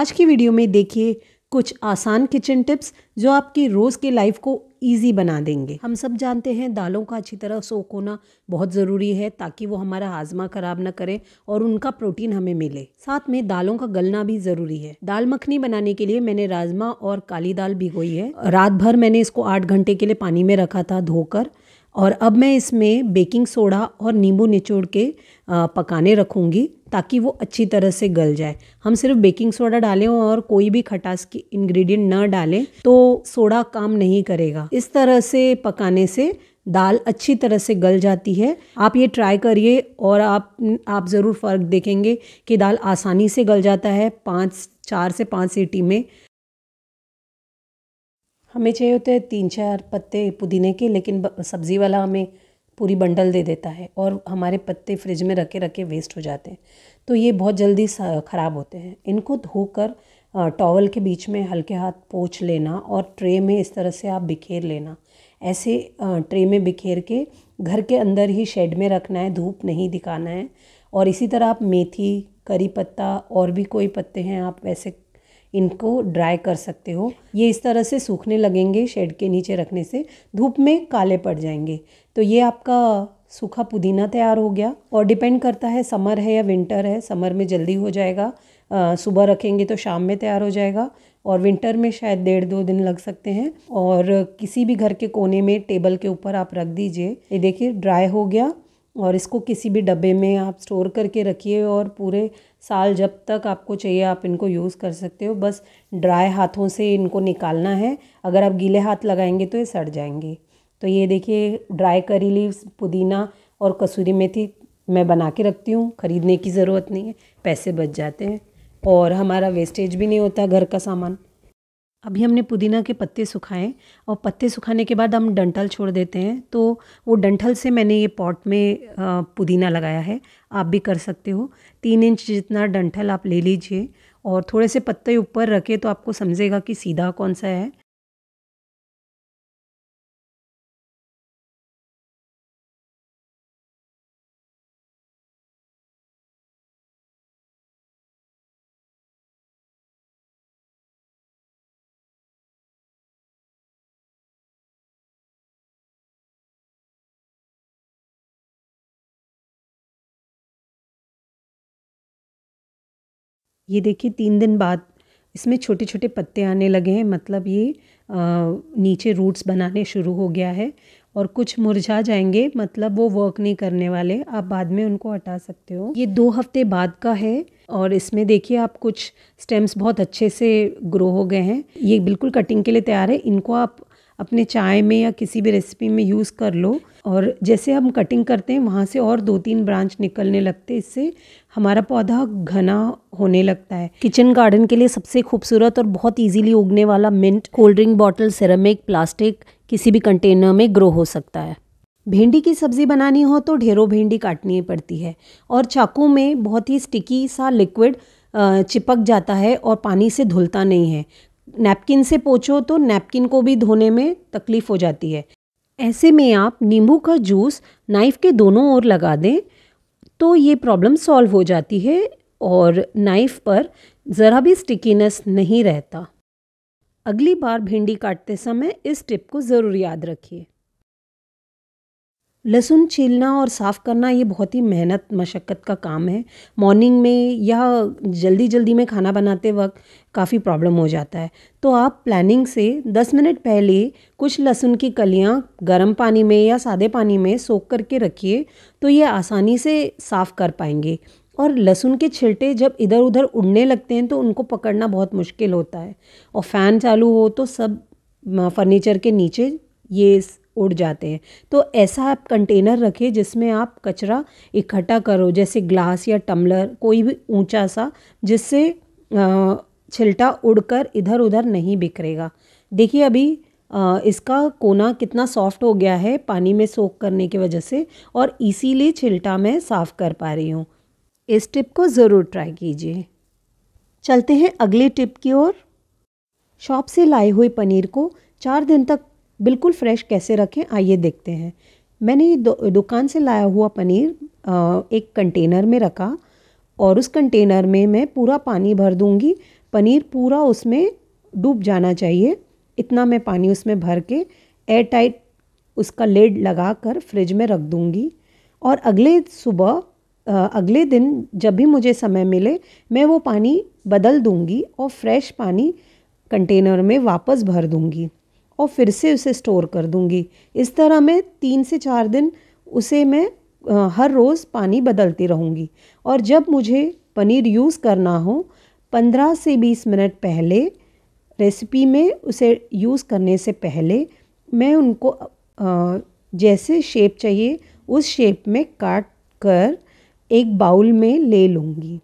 आज की वीडियो में देखिए कुछ आसान किचन टिप्स जो आपकी रोज़ के लाइफ को ईजी बना देंगे हम सब जानते हैं दालों का अच्छी तरह सोख होना बहुत ज़रूरी है ताकि वो हमारा हाजमा ख़राब ना करें और उनका प्रोटीन हमें मिले साथ में दालों का गलना भी ज़रूरी है दाल मखनी बनाने के लिए मैंने राजमा और काली दाल भिगोई है रात भर मैंने इसको आठ घंटे के लिए पानी में रखा था धोकर और अब मैं इसमें बेकिंग सोडा और नींबू निचोड़ के पकाने रखूँगी ताकि वो अच्छी तरह से गल जाए हम सिर्फ बेकिंग सोडा डालें और कोई भी खटास की इंग्रेडिएंट ना डालें तो सोडा काम नहीं करेगा इस तरह से पकाने से दाल अच्छी तरह से गल जाती है आप ये ट्राई करिए और आप आप ज़रूर फ़र्क देखेंगे कि दाल आसानी से गल जाता है पाँच चार से पाँच सीटी में हमें चाहिए होते हैं तीन चार पत्ते पुदीने के लेकिन सब्ज़ी वाला हमें पूरी बंडल दे देता है और हमारे पत्ते फ्रिज में रखे रखे वेस्ट हो जाते हैं तो ये बहुत जल्दी ख़राब होते हैं इनको धोकर टॉवल के बीच में हल्के हाथ पोछ लेना और ट्रे में इस तरह से आप बिखेर लेना ऐसे ट्रे में बिखेर के घर के अंदर ही शेड में रखना है धूप नहीं दिखाना है और इसी तरह आप मेथी करी पत्ता और भी कोई पत्ते हैं आप वैसे इनको ड्राई कर सकते हो ये इस तरह से सूखने लगेंगे शेड के नीचे रखने से धूप में काले पड़ जाएंगे तो ये आपका सूखा पुदीना तैयार हो गया और डिपेंड करता है समर है या विंटर है समर में जल्दी हो जाएगा सुबह रखेंगे तो शाम में तैयार हो जाएगा और विंटर में शायद डेढ़ दो दिन लग सकते हैं और किसी भी घर के कोने में टेबल के ऊपर आप रख दीजिए ये देखिए ड्राई हो गया और इसको किसी भी डब्बे में आप स्टोर करके रखिए और पूरे साल जब तक आपको चाहिए आप इनको यूज़ कर सकते हो बस ड्राई हाथों से इनको निकालना है अगर आप गीले हाथ लगाएंगे तो ये सड़ जाएंगे तो ये देखिए ड्राई करी लीव्स पुदीना और कसूरी मेथी मैं बना के रखती हूँ ख़रीदने की ज़रूरत नहीं है पैसे बच जाते हैं और हमारा वेस्टेज भी नहीं होता घर का सामान अभी हमने पुदीना के पत्ते सुखाए और पत्ते सुखाने के बाद हम डंठल छोड़ देते हैं तो वो डंठल से मैंने ये पॉट में पुदीना लगाया है आप भी कर सकते हो तीन इंच जितना डंठल आप ले लीजिए और थोड़े से पत्ते ऊपर रखे तो आपको समझेगा कि सीधा कौन सा है ये देखिए तीन दिन बाद इसमें छोटे छोटे पत्ते आने लगे हैं मतलब ये आ, नीचे रूट्स बनाने शुरू हो गया है और कुछ मुरझा जाएंगे मतलब वो वर्क नहीं करने वाले आप बाद में उनको हटा सकते हो ये दो हफ्ते बाद का है और इसमें देखिए आप कुछ स्टेम्स बहुत अच्छे से ग्रो हो गए हैं ये बिल्कुल कटिंग के लिए तैयार है इनको आप अपने चाय में या किसी भी रेसिपी में यूज़ कर लो और जैसे हम कटिंग करते हैं वहाँ से और दो तीन ब्रांच निकलने लगते हैं इससे हमारा पौधा घना होने लगता है किचन गार्डन के लिए सबसे खूबसूरत और बहुत इजीली उगने वाला mint cold drink bottle ceramic plastic किसी भी कंटेनर में ग्रो हो सकता है भिंडी की सब्ज़ी बनानी हो तो ढेरों भिंडी काटनी पड़ती है और चाकू में बहुत ही स्टिकी सा लिक्विड चिपक जाता है और पानी से धुलता नहीं है नैपकिन से पोछो तो नैपकिन को भी धोने में तकलीफ़ हो जाती है ऐसे में आप नींबू का जूस नाइफ़ के दोनों ओर लगा दें तो ये प्रॉब्लम सॉल्व हो जाती है और नाइफ़ पर ज़रा भी स्टिकीनेस नहीं रहता अगली बार भिंडी काटते समय इस टिप को ज़रूर याद रखिए लहसुन छीलना और साफ़ करना ये बहुत ही मेहनत मशक्क़त का काम है मॉर्निंग में या जल्दी जल्दी में खाना बनाते वक्त काफ़ी प्रॉब्लम हो जाता है तो आप प्लानिंग से 10 मिनट पहले कुछ लहसुन की कलियाँ गर्म पानी में या सादे पानी में सोख करके रखिए तो ये आसानी से साफ़ कर पाएंगे और लहसुन के छिलटे जब इधर उधर उड़ने लगते हैं तो उनको पकड़ना बहुत मुश्किल होता है और फ़ैन चालू हो तो सब फर्नीचर के नीचे ये उड़ जाते हैं तो ऐसा आप कंटेनर रखें जिसमें आप कचरा इकट्ठा करो जैसे ग्लास या टम्बलर कोई भी ऊंचा सा जिससे छिलटा उड़कर इधर उधर नहीं बिखरेगा देखिए अभी आ, इसका कोना कितना सॉफ्ट हो गया है पानी में सोख करने की वजह से और इसीलिए छिलटा मैं साफ़ कर पा रही हूँ इस टिप को ज़रूर ट्राई कीजिए चलते हैं अगले टिप की ओर शॉप से लाए हुए पनीर को चार दिन तक बिल्कुल फ्रेश कैसे रखें आइए देखते हैं मैंने ये दुकान से लाया हुआ पनीर आ, एक कंटेनर में रखा और उस कंटेनर में मैं पूरा पानी भर दूँगी पनीर पूरा उसमें डूब जाना चाहिए इतना मैं पानी उसमें भर के एयर टाइट उसका लेड लगा कर फ्रिज में रख दूँगी और अगले सुबह अगले दिन जब भी मुझे समय मिले मैं वो पानी बदल दूँगी और फ्रेश पानी कंटेनर में वापस भर दूँगी और फिर से उसे स्टोर कर दूँगी इस तरह मैं तीन से चार दिन उसे मैं हर रोज़ पानी बदलती रहूँगी और जब मुझे पनीर यूज़ करना हो पंद्रह से बीस मिनट पहले रेसिपी में उसे यूज़ करने से पहले मैं उनको जैसे शेप चाहिए उस शेप में काट कर एक बाउल में ले लूँगी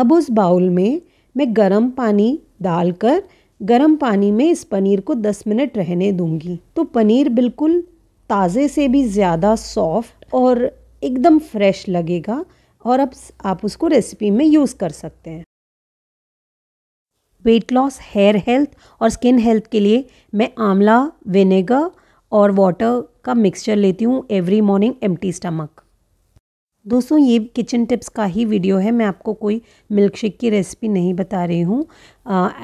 अब उस बाउल में मैं गरम पानी डालकर गर्म पानी में इस पनीर को 10 मिनट रहने दूंगी तो पनीर बिल्कुल ताज़े से भी ज़्यादा सॉफ्ट और एकदम फ्रेश लगेगा और अब आप उसको रेसिपी में यूज़ कर सकते हैं वेट लॉस हेयर हेल्थ और स्किन हेल्थ के लिए मैं आंवला विनेगर और वाटर का मिक्सचर लेती हूँ एवरी मॉर्निंग एम्प्टी स्टमक दोस्तों ये किचन टिप्स का ही वीडियो है मैं आपको कोई मिल्क शेक की रेसिपी नहीं बता रही हूँ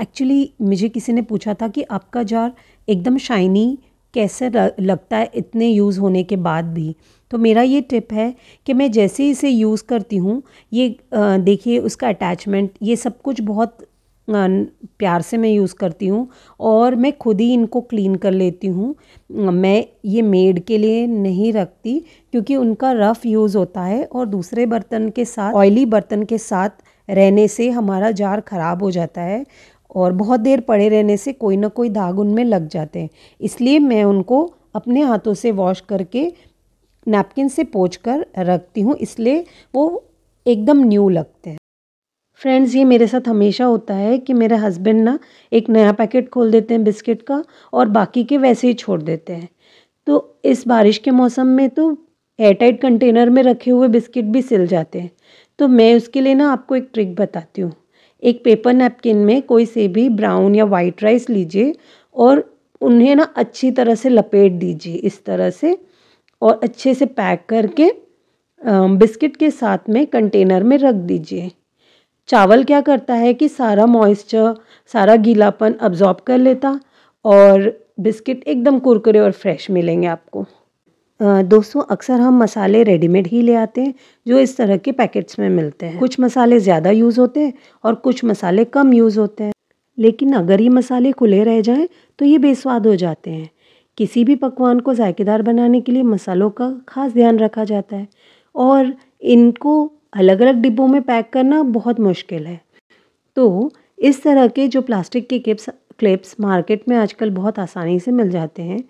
एक्चुअली मुझे किसी ने पूछा था कि आपका जार एकदम शाइनी कैसे लगता है इतने यूज़ होने के बाद भी तो मेरा ये टिप है कि मैं जैसे इसे यूज़ करती हूँ ये देखिए उसका अटैचमेंट ये सब कुछ बहुत प्यार से मैं यूज़ करती हूँ और मैं खुद ही इनको क्लीन कर लेती हूँ मैं ये मेड के लिए नहीं रखती क्योंकि उनका रफ़ यूज़ होता है और दूसरे बर्तन के साथ ऑयली बर्तन के साथ रहने से हमारा जार ख़राब हो जाता है और बहुत देर पड़े रहने से कोई ना कोई दाग उनमें लग जाते हैं इसलिए मैं उनको अपने हाथों से वॉश करके नैपकिन से पोछ कर रखती हूँ इसलिए वो एकदम न्यू लगते हैं फ्रेंड्स ये मेरे साथ हमेशा होता है कि मेरे हस्बैंड ना एक नया पैकेट खोल देते हैं बिस्किट का और बाकी के वैसे ही छोड़ देते हैं तो इस बारिश के मौसम में तो एयरटाइट कंटेनर में रखे हुए बिस्किट भी सिल जाते हैं तो मैं उसके लिए ना आपको एक ट्रिक बताती हूँ एक पेपर नैपकिन में कोई से भी ब्राउन या वाइट राइस लीजिए और उन्हें ना अच्छी तरह से लपेट दीजिए इस तरह से और अच्छे से पैक करके बिस्किट के साथ में कंटेनर में रख दीजिए चावल क्या करता है कि सारा मॉइस्चर सारा गीलापन अब्जॉर्ब कर लेता और बिस्किट एकदम कुरकुरे और फ्रेश मिलेंगे आपको दोस्तों अक्सर हम मसाले रेडीमेड ही ले आते हैं जो इस तरह के पैकेट्स में मिलते हैं कुछ मसाले ज़्यादा यूज़ होते हैं और कुछ मसाले कम यूज़ होते हैं लेकिन अगर ये मसाले खुले रह जाएं तो ये बेस्वाद हो जाते हैं किसी भी पकवान को जायकेदार बनाने के लिए मसालों का खास ध्यान रखा जाता है और इनको अलग अलग डिब्बों में पैक करना बहुत मुश्किल है तो इस तरह के जो प्लास्टिक के किप्स क्लिप्स मार्केट में आजकल बहुत आसानी से मिल जाते हैं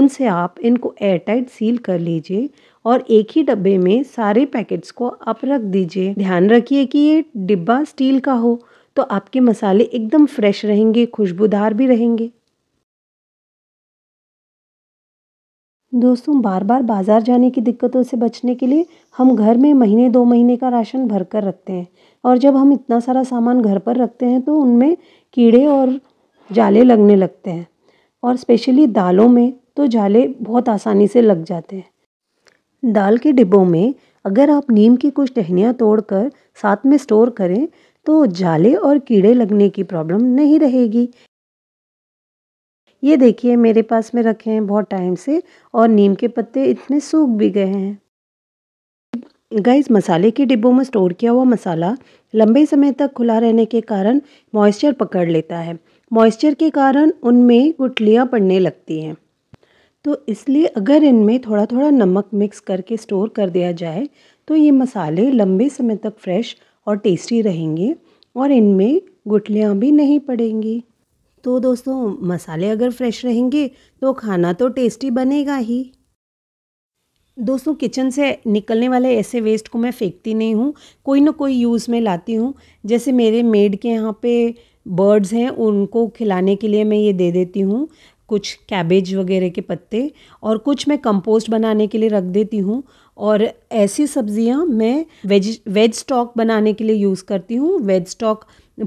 उनसे आप इनको एयरटाइट सील कर लीजिए और एक ही डब्बे में सारे पैकेट्स को आप रख दीजिए ध्यान रखिए कि ये डिब्बा स्टील का हो तो आपके मसाले एकदम फ्रेश रहेंगे खुशबूदार भी रहेंगे दोस्तों बार बार बाज़ार जाने की दिक्कतों से बचने के लिए हम घर में महीने दो महीने का राशन भर कर रखते हैं और जब हम इतना सारा सामान घर पर रखते हैं तो उनमें कीड़े और जाले लगने लगते हैं और स्पेशली दालों में तो जाले बहुत आसानी से लग जाते हैं दाल के डिब्बों में अगर आप नीम की कुछ टहनियाँ तोड़कर साथ में स्टोर करें तो जाले और कीड़े लगने की प्रॉब्लम नहीं रहेगी ये देखिए मेरे पास में रखे हैं बहुत टाइम से और नीम के पत्ते इतने सूख भी गए हैं गाइस मसाले के डिब्बों में स्टोर किया हुआ मसाला लंबे समय तक खुला रहने के कारण मॉइस्चर पकड़ लेता है मॉइस्चर के कारण उनमें गुटलियाँ पड़ने लगती हैं तो इसलिए अगर इनमें थोड़ा थोड़ा नमक मिक्स करके स्टोर कर दिया जाए तो ये मसाले लंबे समय तक फ्रेश और टेस्टी रहेंगे और इनमें गुटलियाँ भी नहीं पड़ेंगी तो दोस्तों मसाले अगर फ्रेश रहेंगे तो खाना तो टेस्टी बनेगा ही दोस्तों किचन से निकलने वाले ऐसे वेस्ट को मैं फेंकती नहीं हूँ कोई ना कोई यूज़ में लाती हूँ जैसे मेरे मेड के यहाँ पे बर्ड्स हैं उनको खिलाने के लिए मैं ये दे देती हूँ कुछ कैबेज वगैरह के पत्ते और कुछ मैं कंपोस्ट बनाने के लिए रख देती हूँ और ऐसी सब्जियाँ मैं वेज वेज स्टॉक बनाने के लिए यूज़ करती हूँ वेज स्टॉक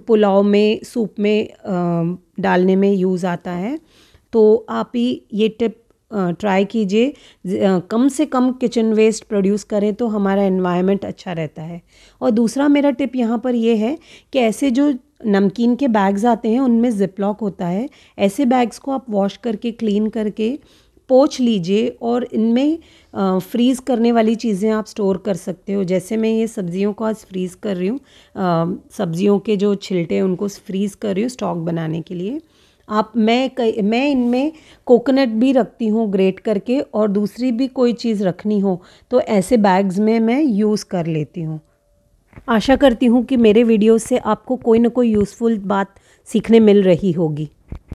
पुलाव में सूप में डालने में यूज़ आता है तो आप ही ये टिप ट्राई कीजिए कम से कम किचन वेस्ट प्रोड्यूस करें तो हमारा इन्वायरमेंट अच्छा रहता है और दूसरा मेरा टिप यहाँ पर ये है कि ऐसे जो नमकीन के बैग्स आते हैं उनमें जिप लॉक होता है ऐसे बैग्स को आप वॉश करके क्लीन करके पोछ लीजिए और इनमें फ्रीज़ करने वाली चीज़ें आप स्टोर कर सकते हो जैसे मैं ये सब्जियों को आज फ्रीज़ कर रही हूँ सब्जियों के जो छिलटे हैं उनको फ्रीज़ कर रही हूँ स्टॉक बनाने के लिए आप मैं कई मैं इनमें कोकोनट भी रखती हूँ ग्रेट करके और दूसरी भी कोई चीज़ रखनी हो तो ऐसे बैग्स में मैं यूज़ कर लेती हूँ आशा करती हूँ कि मेरे वीडियो से आपको कोई ना कोई यूज़फुल बात सीखने मिल रही होगी